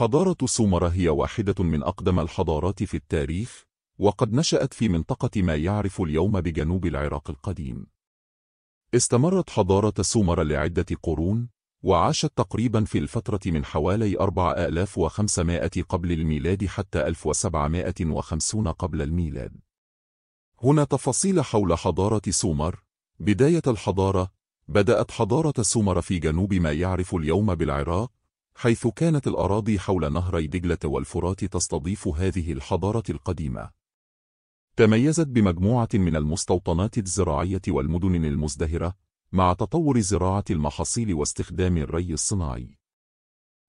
حضارة سومر هي واحدة من أقدم الحضارات في التاريخ وقد نشأت في منطقة ما يعرف اليوم بجنوب العراق القديم استمرت حضارة سومر لعدة قرون وعاشت تقريبا في الفترة من حوالي 4500 قبل الميلاد حتى 1750 قبل الميلاد هنا تفاصيل حول حضارة سومر بداية الحضارة بدأت حضارة سومر في جنوب ما يعرف اليوم بالعراق حيث كانت الأراضي حول نهري دجلة والفرات تستضيف هذه الحضارة القديمة. تميزت بمجموعة من المستوطنات الزراعية والمدن المزدهرة مع تطور زراعة المحاصيل واستخدام الري الصناعي.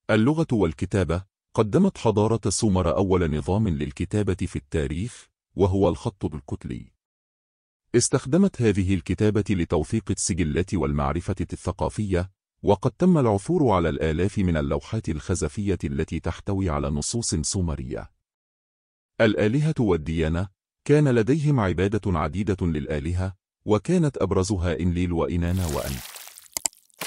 اللغة والكتابة قدمت حضارة سومر أول نظام للكتابة في التاريخ وهو الخط الكتلي. استخدمت هذه الكتابة لتوثيق السجلات والمعرفة الثقافية وقد تم العثور على الآلاف من اللوحات الخزفية التي تحتوي على نصوص سومرية. الآلهة والديانة كان لديهم عبادة عديدة للآلهة، وكانت أبرزها إنليل وإنانا وأن.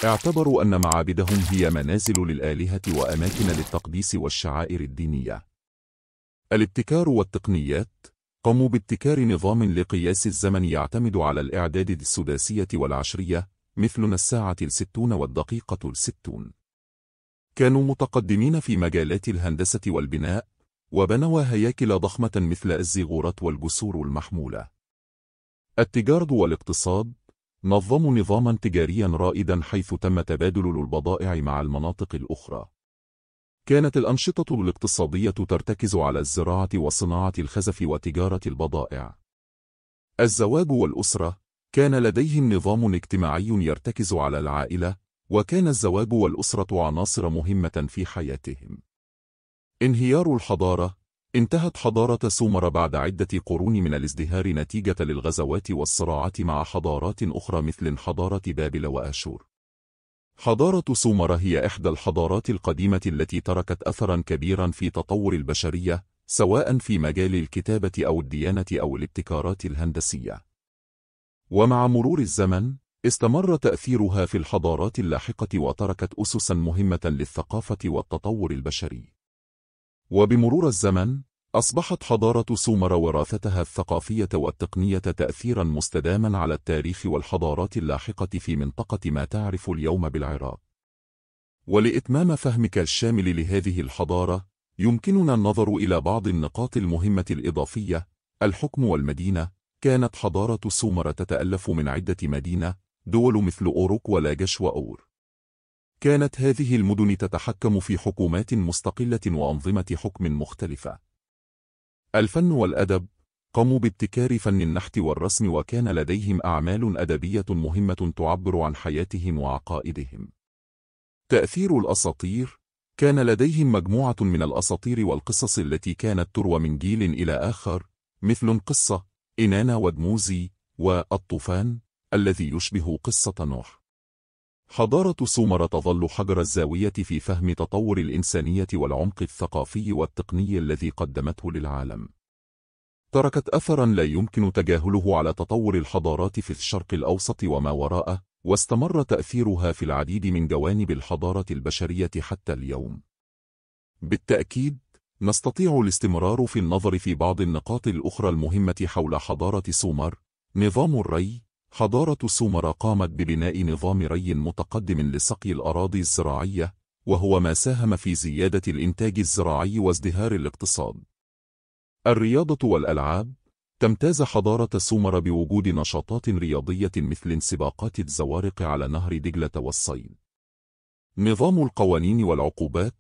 اعتبروا أن معابدهم هي منازل للآلهة وأماكن للتقديس والشعائر الدينية. الابتكار والتقنيات قاموا بابتكار نظام لقياس الزمن يعتمد على الإعداد السداسية والعشرية مثلنا الساعة الستون والدقيقة الستون كانوا متقدمين في مجالات الهندسة والبناء وبنوا هياكل ضخمة مثل الزيغورات والجسور المحمولة التجارة والاقتصاد نظموا نظاما تجاريا رائدا حيث تم تبادل البضائع مع المناطق الأخرى كانت الأنشطة الاقتصادية ترتكز على الزراعة وصناعة الخزف وتجارة البضائع الزواج والأسرة كان لديهم نظام اجتماعي يرتكز على العائلة، وكان الزواج والأسرة عناصر مهمة في حياتهم. انهيار الحضارة انتهت حضارة سومر بعد عدة قرون من الازدهار نتيجة للغزوات والصراعات مع حضارات أخرى مثل حضارة بابل وآشور. حضارة سومر هي إحدى الحضارات القديمة التي تركت أثرا كبيرا في تطور البشرية، سواء في مجال الكتابة أو الديانة أو الابتكارات الهندسية. ومع مرور الزمن استمر تأثيرها في الحضارات اللاحقة وتركت أسسا مهمة للثقافة والتطور البشري وبمرور الزمن أصبحت حضارة سومر وراثتها الثقافية والتقنية تأثيرا مستداما على التاريخ والحضارات اللاحقة في منطقة ما تعرف اليوم بالعراق ولإتمام فهمك الشامل لهذه الحضارة يمكننا النظر إلى بعض النقاط المهمة الإضافية الحكم والمدينة كانت حضارة السومر تتألف من عدة مدينة دول مثل أوروك ولاجش وأور كانت هذه المدن تتحكم في حكومات مستقلة وأنظمة حكم مختلفة الفن والأدب قاموا بابتكار فن النحت والرسم وكان لديهم أعمال أدبية مهمة تعبر عن حياتهم وعقائدهم تأثير الأساطير كان لديهم مجموعة من الأساطير والقصص التي كانت تروى من جيل إلى آخر مثل قصة إنانا ودموزي والطوفان الذي يشبه قصة نوح حضارة سومر تظل حجر الزاوية في فهم تطور الإنسانية والعمق الثقافي والتقني الذي قدمته للعالم تركت أثرا لا يمكن تجاهله على تطور الحضارات في الشرق الأوسط وما وراءه واستمر تأثيرها في العديد من جوانب الحضارة البشرية حتى اليوم بالتأكيد نستطيع الاستمرار في النظر في بعض النقاط الأخرى المهمة حول حضارة سومر نظام الري حضارة سومر قامت ببناء نظام ري متقدم لسقي الأراضي الزراعية وهو ما ساهم في زيادة الإنتاج الزراعي وازدهار الاقتصاد الرياضة والألعاب تمتاز حضارة سومر بوجود نشاطات رياضية مثل سباقات الزوارق على نهر دجلة والصيد نظام القوانين والعقوبات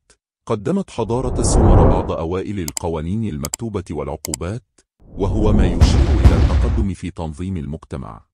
قدمت حضارة السومر بعض أوائل القوانين المكتوبة والعقوبات وهو ما يشير إلى التقدم في تنظيم المجتمع